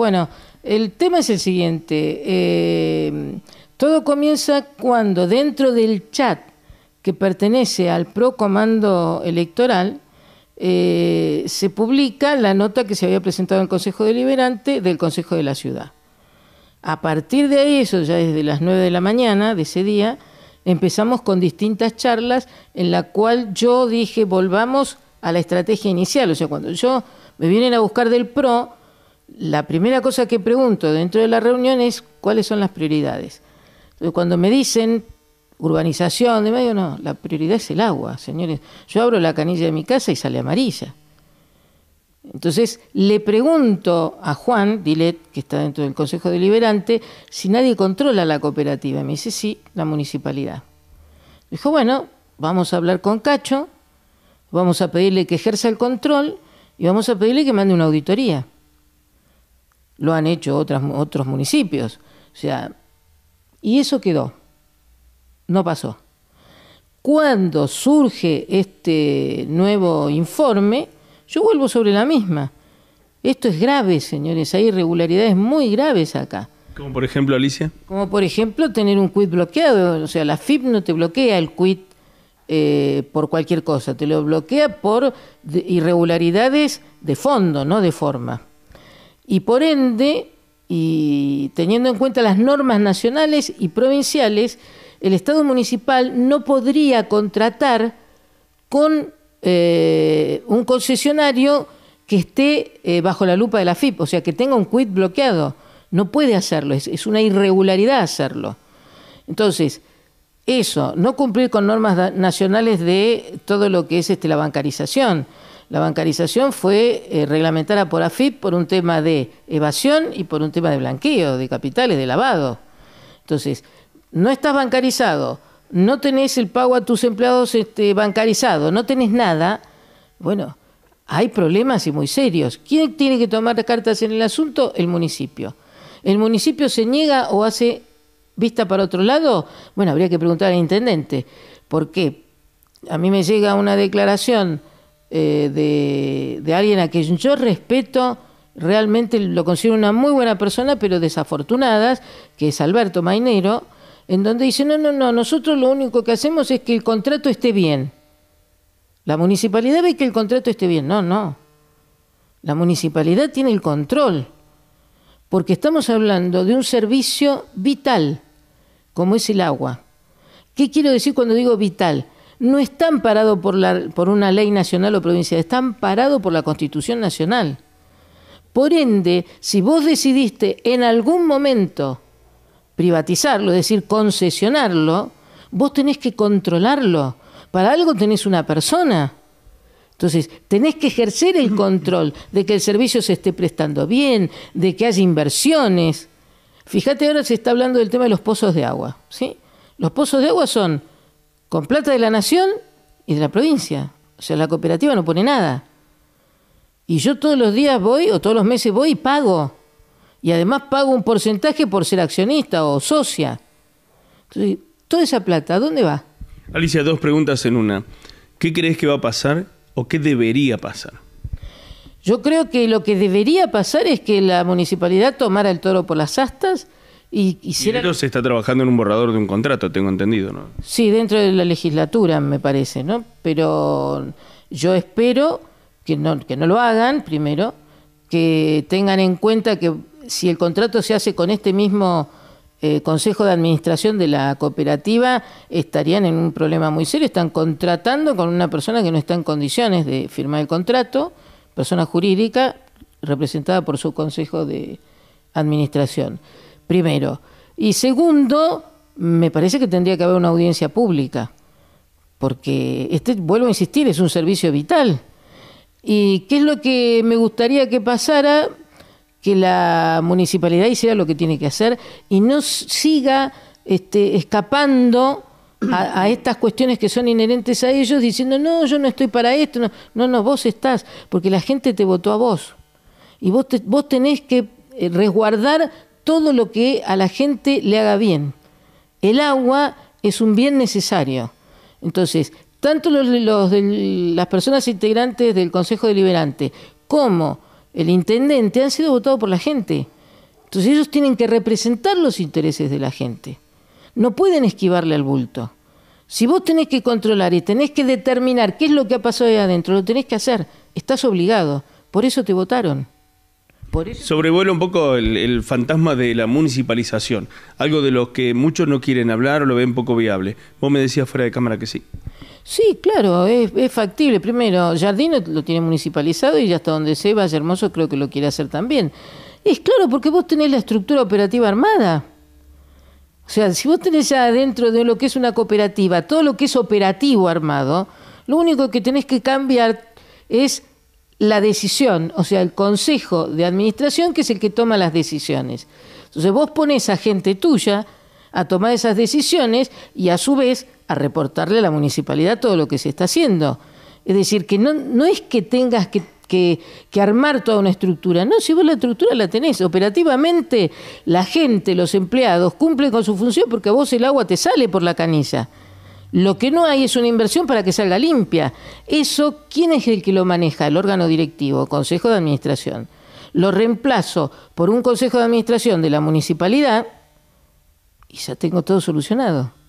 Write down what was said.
Bueno, el tema es el siguiente. Eh, todo comienza cuando dentro del chat que pertenece al Pro Comando Electoral eh, se publica la nota que se había presentado en el Consejo Deliberante del Consejo de la Ciudad. A partir de ahí, eso ya desde las 9 de la mañana de ese día, empezamos con distintas charlas en la cual yo dije volvamos a la estrategia inicial. O sea, cuando yo me vienen a buscar del PRO, la primera cosa que pregunto dentro de la reunión es cuáles son las prioridades. cuando me dicen urbanización de medio, no, la prioridad es el agua, señores. Yo abro la canilla de mi casa y sale amarilla. Entonces le pregunto a Juan Dilet, que está dentro del Consejo Deliberante, si nadie controla la cooperativa. Me dice, sí, la municipalidad. Dijo, bueno, vamos a hablar con Cacho, vamos a pedirle que ejerza el control y vamos a pedirle que mande una auditoría lo han hecho otras, otros municipios. O sea, y eso quedó, no pasó. Cuando surge este nuevo informe, yo vuelvo sobre la misma. Esto es grave, señores, hay irregularidades muy graves acá. Como por ejemplo, Alicia. Como por ejemplo tener un quit bloqueado, o sea, la FIP no te bloquea el quit eh, por cualquier cosa, te lo bloquea por irregularidades de fondo, no de forma y por ende, y teniendo en cuenta las normas nacionales y provinciales, el Estado municipal no podría contratar con eh, un concesionario que esté eh, bajo la lupa de la FIP, o sea, que tenga un quit bloqueado. No puede hacerlo, es, es una irregularidad hacerlo. Entonces, eso, no cumplir con normas nacionales de todo lo que es este, la bancarización. La bancarización fue eh, reglamentada por AFIP por un tema de evasión y por un tema de blanqueo de capitales, de lavado. Entonces, no estás bancarizado, no tenés el pago a tus empleados este, bancarizado, no tenés nada. Bueno, hay problemas y muy serios. ¿Quién tiene que tomar cartas en el asunto? El municipio. ¿El municipio se niega o hace vista para otro lado? Bueno, habría que preguntar al intendente. ¿Por qué? A mí me llega una declaración eh, de, alguien a quien yo respeto, realmente lo considero una muy buena persona, pero desafortunadas, que es Alberto Mainero, en donde dice, no, no, no, nosotros lo único que hacemos es que el contrato esté bien. La municipalidad ve que el contrato esté bien. No, no. La municipalidad tiene el control, porque estamos hablando de un servicio vital, como es el agua. ¿Qué quiero decir cuando digo vital? no están parados por, la, por una ley nacional o provincial, están parado por la Constitución Nacional. Por ende, si vos decidiste en algún momento privatizarlo, es decir, concesionarlo, vos tenés que controlarlo. Para algo tenés una persona. Entonces, tenés que ejercer el control de que el servicio se esté prestando bien, de que haya inversiones. Fíjate, ahora se está hablando del tema de los pozos de agua. ¿sí? Los pozos de agua son con plata de la nación y de la provincia. O sea, la cooperativa no pone nada. Y yo todos los días voy o todos los meses voy y pago. Y además pago un porcentaje por ser accionista o socia. Entonces, toda esa plata, dónde va? Alicia, dos preguntas en una. ¿Qué crees que va a pasar o qué debería pasar? Yo creo que lo que debería pasar es que la municipalidad tomara el toro por las astas y Pero se está trabajando en un borrador de un contrato, tengo entendido, ¿no? Sí, dentro de la legislatura, me parece, ¿no? Pero yo espero que no, que no lo hagan, primero, que tengan en cuenta que si el contrato se hace con este mismo eh, consejo de administración de la cooperativa, estarían en un problema muy serio, están contratando con una persona que no está en condiciones de firmar el contrato, persona jurídica representada por su consejo de administración primero. Y segundo, me parece que tendría que haber una audiencia pública, porque este, vuelvo a insistir, es un servicio vital. ¿Y qué es lo que me gustaría que pasara? Que la municipalidad hiciera lo que tiene que hacer y no siga este, escapando a, estas cuestiones que son inherentes a ellos diciendo, no, yo no estoy para esto, no, no, no vos estás, porque la gente te votó a vos. Y vos, vos tenés que eh, resguardar todo lo que a la gente le haga bien. El agua es un bien necesario. Entonces, tanto los, las personas integrantes del Consejo Deliberante como el intendente han sido votados por la gente. Entonces ellos tienen que representar los intereses de la gente. No pueden esquivarle al bulto. Si vos tenés que controlar y tenés que determinar qué es lo que ha pasado ahí adentro, lo tenés que hacer. Estás obligado. Por eso te votaron. Sobrevuela un poco el, fantasma de la municipalización, algo de lo que muchos no quieren hablar o lo ven poco viable. Vos me decías fuera de cámara que sí. Sí, claro, es, factible. Primero, Jardín lo tiene municipalizado y ya hasta donde se vaya Hermoso creo que lo quiere hacer también. Es claro, porque vos tenés la estructura operativa armada. O sea, si vos tenés ya dentro de lo que es una cooperativa todo lo que es operativo armado, lo único que tenés que cambiar es la decisión, o sea, el consejo de administración que es el que toma las decisiones. Entonces vos pones a gente tuya a tomar esas decisiones y a su vez a reportarle a la municipalidad todo lo que se está haciendo. Es decir, que no, es que tengas que, que armar toda una estructura, no, si vos la estructura la tenés, operativamente la gente, los empleados cumplen con su función porque a vos el agua te sale por la canilla. Lo que no hay es una inversión para que salga limpia. Eso, ¿quién es el que lo maneja? El órgano directivo, Consejo de Administración. Lo reemplazo por un Consejo de Administración de la municipalidad y ya tengo todo solucionado.